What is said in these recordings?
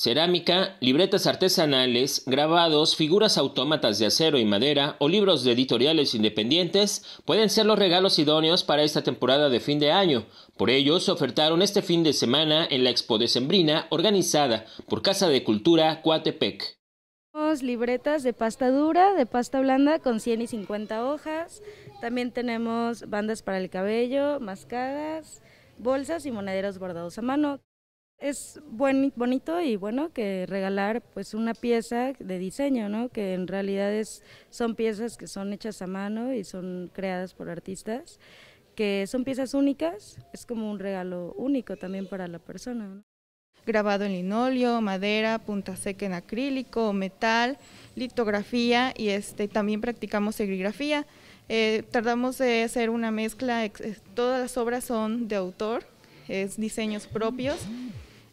Cerámica, libretas artesanales, grabados, figuras autómatas de acero y madera o libros de editoriales independientes pueden ser los regalos idóneos para esta temporada de fin de año. Por ello, se ofertaron este fin de semana en la Expo Sembrina, organizada por Casa de Cultura Coatepec. Libretas de pasta dura, de pasta blanda con 100 y 50 hojas. También tenemos bandas para el cabello, mascadas, bolsas y monederos bordados a mano. Es buen, bonito y bueno que regalar pues una pieza de diseño, ¿no? que en realidad es, son piezas que son hechas a mano y son creadas por artistas, que son piezas únicas, es como un regalo único también para la persona. Grabado en linoleo, madera, punta seca en acrílico, metal, litografía y este, también practicamos serigrafía. Eh, tardamos de hacer una mezcla, todas las obras son de autor, es diseños propios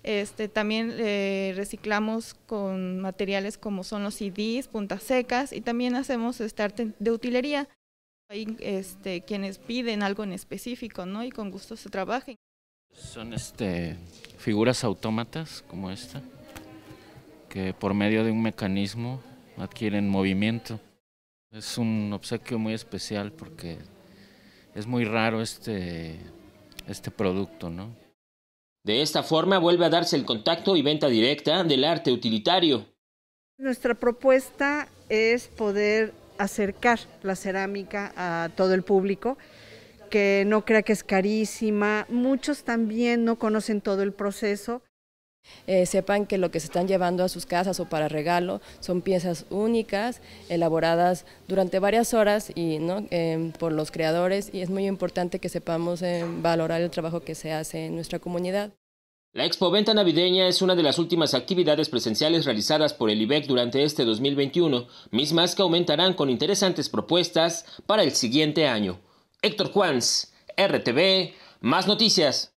este, también eh, reciclamos con materiales como son los CDs, puntas secas y también hacemos este arte de utilería. Hay este, quienes piden algo en específico ¿no? y con gusto se trabajen. Son este, figuras autómatas como esta, que por medio de un mecanismo adquieren movimiento. Es un obsequio muy especial porque es muy raro este, este producto, ¿no? De esta forma vuelve a darse el contacto y venta directa del arte utilitario. Nuestra propuesta es poder acercar la cerámica a todo el público, que no crea que es carísima. Muchos también no conocen todo el proceso. Eh, sepan que lo que se están llevando a sus casas o para regalo son piezas únicas, elaboradas durante varias horas y ¿no? Em, por los creadores y es muy importante que sepamos em, valorar el trabajo que se hace en nuestra comunidad. La expo venta navideña es una de las últimas actividades presenciales realizadas por el IBEC durante este 2021, mismas que aumentarán con interesantes propuestas para el siguiente año. Héctor Juans, RTV, más noticias.